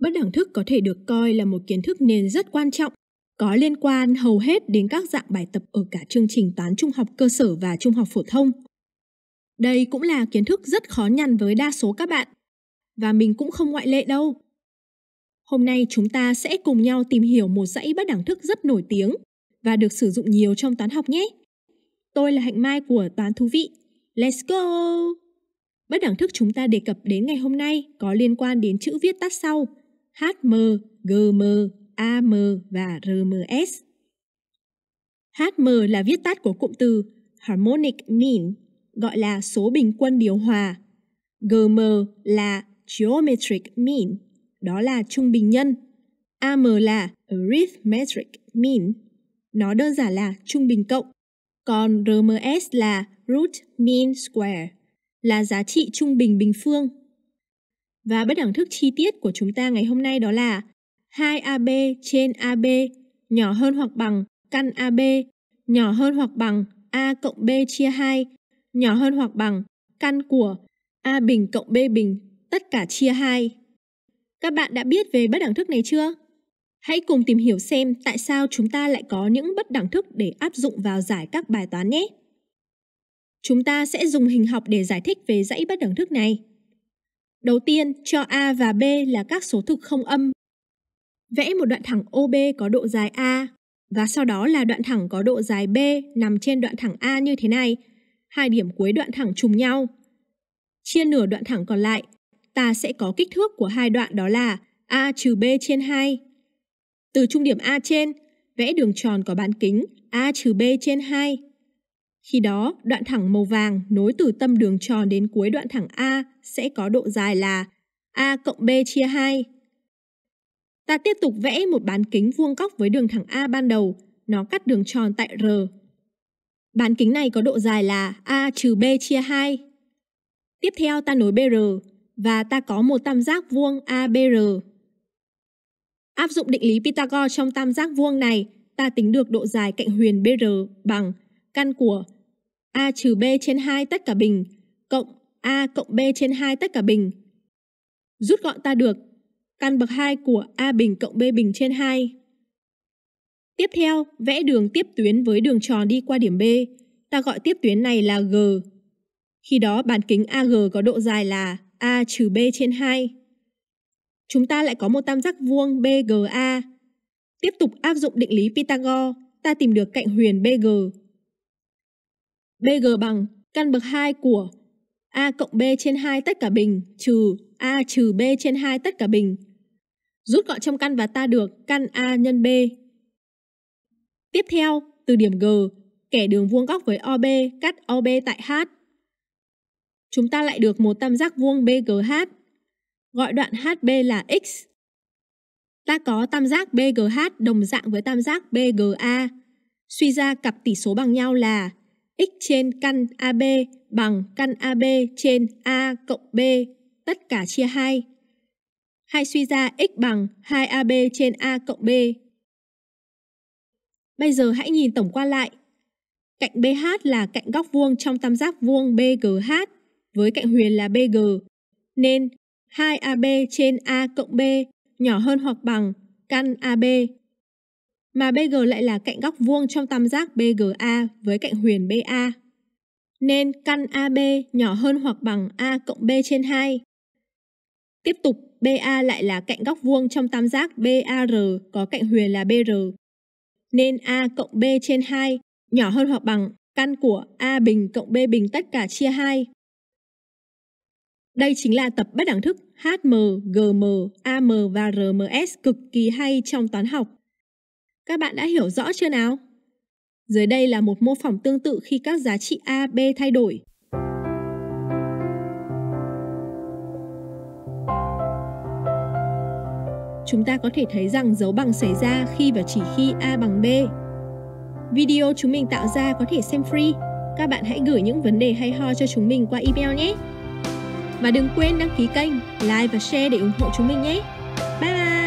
bất đẳng thức có thể được coi là một kiến thức nền rất quan trọng, có liên quan hầu hết đến các dạng bài tập ở cả chương trình toán trung học cơ sở và trung học phổ thông. Đây cũng là kiến thức rất khó nhằn với đa số các bạn, và mình cũng không ngoại lệ đâu. Hôm nay chúng ta sẽ cùng nhau tìm hiểu một dãy bất đẳng thức rất nổi tiếng và được sử dụng nhiều trong toán học nhé. Tôi là Hạnh Mai của Toán Thú Vị. Let's go! Bất đẳng thức chúng ta đề cập đến ngày hôm nay có liên quan đến chữ viết tắt sau – HM, GM, AM và RMS. HM là viết tắt của cụm từ harmonic mean, gọi là số bình quân điều hòa. GM là geometric mean, đó là trung bình nhân. AM là arithmetic mean, nó đơn giản là trung bình cộng. Còn RMS là root mean square, là giá trị trung bình bình phương. Và bất đẳng thức chi tiết của chúng ta ngày hôm nay đó là 2AB trên AB nhỏ hơn hoặc bằng căn AB nhỏ hơn hoặc bằng A cộng B chia 2 nhỏ hơn hoặc bằng căn của A bình cộng B bình tất cả chia 2. Các bạn đã biết về bất đẳng thức này chưa? Hãy cùng tìm hiểu xem tại sao chúng ta lại có những bất đẳng thức để áp dụng vào giải các bài toán nhé. Chúng ta sẽ dùng hình học để giải thích về dãy bất đẳng thức này. Đầu tiên, cho A và B là các số thực không âm. Vẽ một đoạn thẳng OB có độ dài A và sau đó là đoạn thẳng có độ dài B nằm trên đoạn thẳng A như thế này. Hai điểm cuối đoạn thẳng trùng nhau. Chia nửa đoạn thẳng còn lại, ta sẽ có kích thước của hai đoạn đó là A trừ B trên 2. Từ trung điểm A trên, vẽ đường tròn có bán kính A trừ B trên 2 khi đó, đoạn thẳng màu vàng nối từ tâm đường tròn đến cuối đoạn thẳng A sẽ có độ dài là A cộng B chia 2. Ta tiếp tục vẽ một bán kính vuông góc với đường thẳng A ban đầu, nó cắt đường tròn tại R. Bán kính này có độ dài là A trừ B chia 2. Tiếp theo ta nối BR và ta có một tam giác vuông ABR. Áp dụng định lý Pythagore trong tam giác vuông này, ta tính được độ dài cạnh huyền BR bằng căn của A trừ B trên 2 tất cả bình cộng A cộng B trên 2 tất cả bình. Rút gọn ta được căn bậc 2 của A bình cộng B bình trên 2. Tiếp theo, vẽ đường tiếp tuyến với đường tròn đi qua điểm B. Ta gọi tiếp tuyến này là G. Khi đó bán kính AG có độ dài là A trừ B trên 2. Chúng ta lại có một tam giác vuông BGA. Tiếp tục áp dụng định lý Pythagore, ta tìm được cạnh huyền BG BG bằng căn bậc 2 của A cộng B trên 2 tất cả bình trừ A trừ B trên 2 tất cả bình. Rút gọn trong căn và ta được căn A nhân B. Tiếp theo, từ điểm G, kẻ đường vuông góc với OB cắt OB tại H. Chúng ta lại được một tam giác vuông BGH. Gọi đoạn HB là X. Ta có tam giác BGH đồng dạng với tam giác BGA. Suy ra cặp tỷ số bằng nhau là x trên căn AB bằng căn AB trên A cộng B, tất cả chia 2. Hãy suy ra x bằng 2AB trên A cộng B. Bây giờ hãy nhìn tổng quan lại. Cạnh BH là cạnh góc vuông trong tam giác vuông BGH với cạnh huyền là BG, nên 2AB trên A cộng B nhỏ hơn hoặc bằng căn AB mà BG lại là cạnh góc vuông trong tam giác BGA với cạnh huyền BA. Nên căn AB nhỏ hơn hoặc bằng A cộng B trên 2. Tiếp tục, BA lại là cạnh góc vuông trong tam giác BAR có cạnh huyền là BR. Nên A cộng B trên 2 nhỏ hơn hoặc bằng căn của A bình cộng B bình tất cả chia 2. Đây chính là tập bất đẳng thức HM, GM, AM và RMS cực kỳ hay trong toán học. Các bạn đã hiểu rõ chưa nào? Dưới đây là một mô phỏng tương tự khi các giá trị A, B thay đổi. Chúng ta có thể thấy rằng dấu bằng xảy ra khi và chỉ khi A bằng B. Video chúng mình tạo ra có thể xem free. Các bạn hãy gửi những vấn đề hay ho cho chúng mình qua email nhé. Và đừng quên đăng ký kênh, like và share để ủng hộ chúng mình nhé. Bye bye!